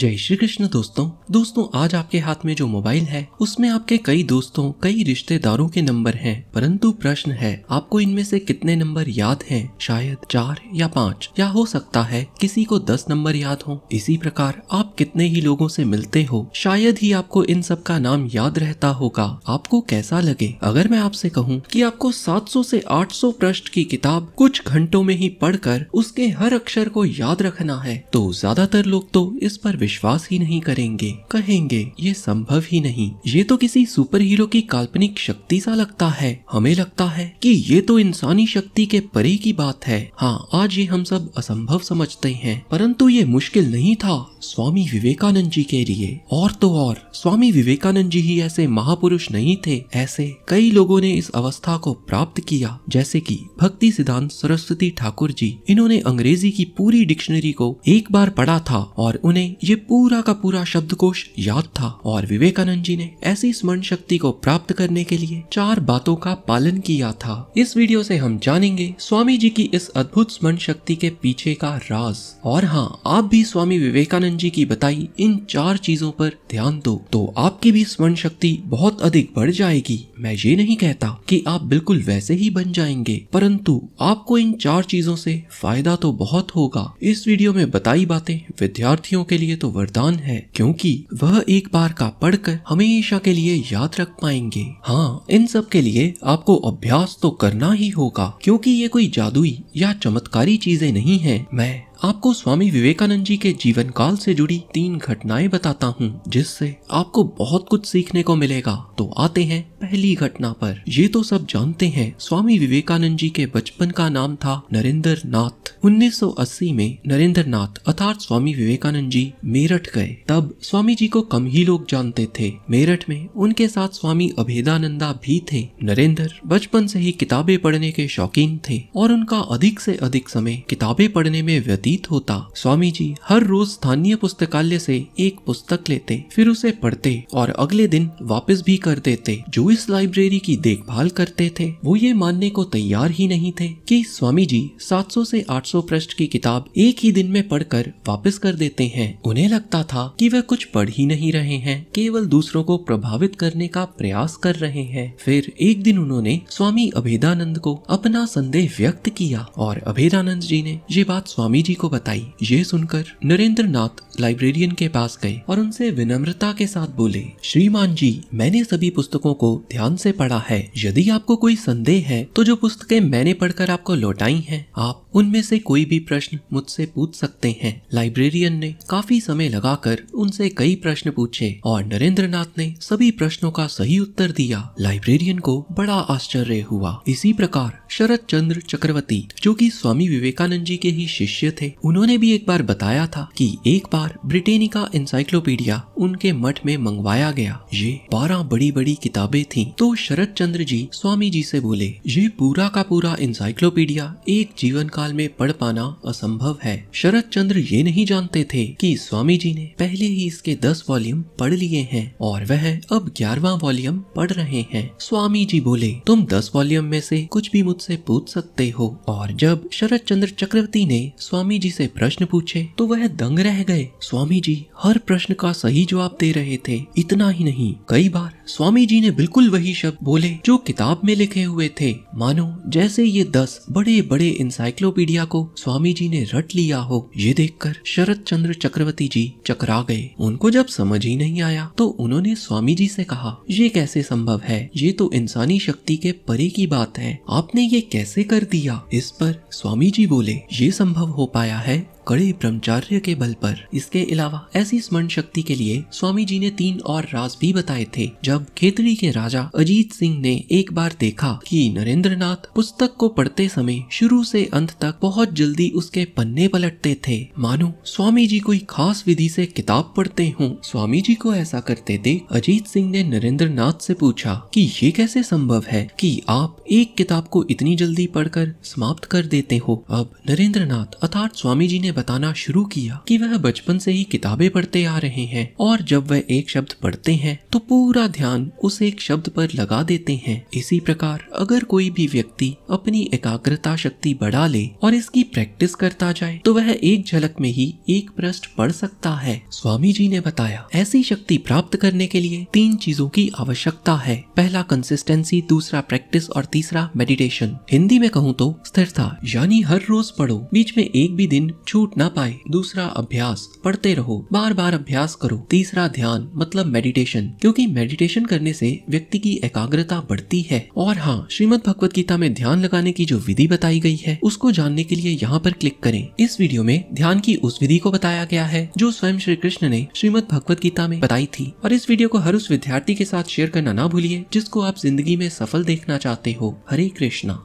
जय श्री कृष्ण दोस्तों दोस्तों आज आपके हाथ में जो मोबाइल है उसमें आपके कई दोस्तों कई रिश्तेदारों के नंबर हैं परंतु प्रश्न है आपको इनमें से कितने नंबर याद हैं शायद चार या पाँच या हो सकता है किसी को दस नंबर याद हो इसी प्रकार आप कितने ही लोगों से मिलते हो शायद ही आपको इन सब का नाम याद रहता होगा आपको कैसा लगे अगर मैं आपसे कहूँ की आपको ऐसी आठ सौ पृष्ठ की किताब कुछ घंटों में ही पढ़ उसके हर अक्षर को याद रखना है तो ज्यादातर लोग तो इस पर विश्वास ही नहीं करेंगे कहेंगे ये संभव ही नहीं ये तो किसी सुपर हीरो की काल्पनिक शक्ति सा लगता है हमें लगता है कि ये तो इंसानी शक्ति के परे की बात है हाँ आज ये हम सब असंभव समझते हैं परंतु ये मुश्किल नहीं था स्वामी विवेकानंद जी के लिए और तो और स्वामी विवेकानंद जी ही ऐसे महापुरुष नहीं थे ऐसे कई लोगों ने इस अवस्था को प्राप्त किया जैसे कि भक्ति सिद्धांत सरस्वती ठाकुर जी इन्होंने अंग्रेजी की पूरी डिक्शनरी को एक बार पढ़ा था और उन्हें ये ये पूरा का पूरा शब्दकोश याद था और विवेकानंद जी ने ऐसी स्मरण शक्ति को प्राप्त करने के लिए चार बातों का पालन किया था इस वीडियो से हम जानेंगे स्वामी जी की इस अद्भुत स्मरण शक्ति के पीछे का राज और हाँ आप भी स्वामी विवेकानंद जी की बताई इन चार चीजों पर ध्यान दो तो आपकी भी स्मरण शक्ति बहुत अधिक बढ़ जाएगी मैं ये नहीं कहता कि आप बिल्कुल वैसे ही बन जाएंगे परंतु आपको इन चार चीजों से फायदा तो बहुत होगा इस वीडियो में बताई बातें विद्यार्थियों के लिए तो वरदान है क्योंकि वह एक बार का पढ़कर हमेशा के लिए याद रख पाएंगे हाँ इन सब के लिए आपको अभ्यास तो करना ही होगा क्योंकि ये कोई जादुई या चमत्कारी चीजें नहीं है मैं आपको स्वामी विवेकानंद जी के जीवन काल से जुड़ी तीन घटनाएं बताता हूँ जिससे आपको बहुत कुछ सीखने को मिलेगा तो आते हैं पहली घटना पर ये तो सब जानते हैं स्वामी विवेकानंद जी के बचपन का नाम था नरेंद्र नाथ 1980 में नरेंद्र नाथ अर्थात स्वामी विवेकानंद जी मेरठ गए तब स्वामी जी को कम ही लोग जानते थे मेरठ में उनके साथ स्वामी अभेदानंदा भी थे नरेंद्र बचपन से ही किताबें पढ़ने के शौकीन थे और उनका अधिक से अधिक समय किताबें पढ़ने में व्यतीत होता स्वामी जी हर रोज स्थानीय पुस्तकालय से एक पुस्तक लेते फिर उसे पढ़ते और अगले दिन वापस भी कर देते जो इस लाइब्रेरी की देखभाल करते थे वो ये मानने को तैयार ही नहीं थे कि स्वामी जी सात से 800 500 पृष्ठ की किताब एक ही दिन में पढ़कर वापस कर देते हैं उन्हें लगता था कि वह कुछ पढ़ ही नहीं रहे हैं केवल दूसरों को प्रभावित करने का प्रयास कर रहे हैं फिर एक दिन उन्होंने स्वामी अभेदानंद को अपना संदेह व्यक्त किया और अभेदानंद जी ने ये बात स्वामी जी को बताई ये सुनकर नरेंद्र नाथ लाइब्रेरियन के पास गए और उनसे विनम्रता के साथ बोले श्रीमान जी मैंने सभी पुस्तकों को ध्यान से पढ़ा है यदि आपको कोई संदेह है तो जो पुस्तकें मैंने पढ़कर आपको लौटाई हैं आप उनमें से कोई भी प्रश्न मुझसे पूछ सकते हैं लाइब्रेरियन ने काफी समय लगाकर उनसे कई प्रश्न पूछे और नरेंद्र नाथ ने सभी प्रश्नों का सही उत्तर दिया लाइब्रेरियन को बड़ा आश्चर्य हुआ इसी प्रकार शरद चंद्र चक्रवर्ती जो कि स्वामी विवेकानंद जी के ही शिष्य थे उन्होंने भी एक बार बताया था कि एक बार ब्रिटेनिका इंसाइक्लोपीडिया उनके मठ में मंगवाया गया ये बारह बड़ी बड़ी किताबें थीं तो शरद चंद्र जी स्वामी जी से बोले ये पूरा का पूरा इंसाइक्लोपीडिया एक जीवन काल में पढ़ पकड़ पाना असंभव है शरद चंद्र ये नहीं जानते थे कि स्वामी जी ने पहले ही इसके दस वॉल्यूम पढ़ लिए हैं और वह अब ग्यारहवा वॉल्यूम पढ़ रहे हैं स्वामी जी बोले तुम दस वॉल्यूम में से कुछ भी मुझसे पूछ सकते हो और जब शरद चंद्र चक्रवर्ती ने स्वामी जी से प्रश्न पूछे तो वह दंग रह गए स्वामी जी हर प्रश्न का सही जवाब दे रहे थे इतना ही नहीं कई बार स्वामी जी ने बिल्कुल वही शब्द बोले जो किताब में लिखे हुए थे मानो जैसे ये दस बड़े बड़े इंसाइक्लोपीडिया को स्वामी जी ने रट लिया हो ये देखकर शरद चंद्र चक्रवर्ती जी चकरा गए उनको जब समझ ही नहीं आया तो उन्होंने स्वामी जी से कहा ये कैसे संभव है ये तो इंसानी शक्ति के परे की बात है आपने ये कैसे कर दिया इस पर स्वामी जी बोले ये संभव हो पाया है कड़े ब्रह्मचार्य के बल पर इसके अलावा ऐसी स्मरण शक्ति के लिए स्वामी जी ने तीन और राज भी बताए थे जब खेतरी के राजा अजीत सिंह ने एक बार देखा कि नरेंद्रनाथ पुस्तक को पढ़ते समय शुरू से अंत तक बहुत जल्दी उसके पन्ने पलटते थे मानो स्वामी जी कोई खास विधि से किताब पढ़ते हों स्वामी जी को ऐसा करते देख अजीत सिंह ने नरेंद्र से पूछा कि ये कैसे संभव है कि आप एक किताब को इतनी जल्दी पढ़कर समाप्त कर देते हो अब नरेंद्र अर्थात स्वामी जी ने बताना शुरू किया कि वह बचपन से ही किताबें पढ़ते आ रहे हैं और जब वह एक शब्द पढ़ते हैं तो पूरा ध्यान उस एक शब्द पर लगा देते हैं इसी प्रकार अगर कोई भी व्यक्ति अपनी एकाग्रता शक्ति बढ़ा ले और इसकी प्रैक्टिस करता जाए तो वह एक झलक में ही एक प्रश्न पढ़ सकता है स्वामी जी ने बताया ऐसी शक्ति प्राप्त करने के लिए तीन चीजों की आवश्यकता है पहला कंसिस्टेंसी दूसरा प्रैक्टिस और तीसरा मेडिटेशन हिंदी में कहूँ तो स्थिरता यानी हर रोज पढ़ो बीच में एक भी दिन छोड़ छूट ना पाए दूसरा अभ्यास पढ़ते रहो बार बार अभ्यास करो तीसरा ध्यान मतलब मेडिटेशन क्योंकि मेडिटेशन करने से व्यक्ति की एकाग्रता बढ़ती है और हाँ श्रीमद भगवत गीता में ध्यान लगाने की जो विधि बताई गई है उसको जानने के लिए यहाँ पर क्लिक करें इस वीडियो में ध्यान की उस विधि को बताया गया है जो स्वयं श्री कृष्ण ने श्रीमद भगवत गीता में बताई थी और इस वीडियो को हर उस विद्यार्थी के साथ शेयर करना ना भूलिए जिसको आप जिंदगी में सफल देखना चाहते हो हरे कृष्णा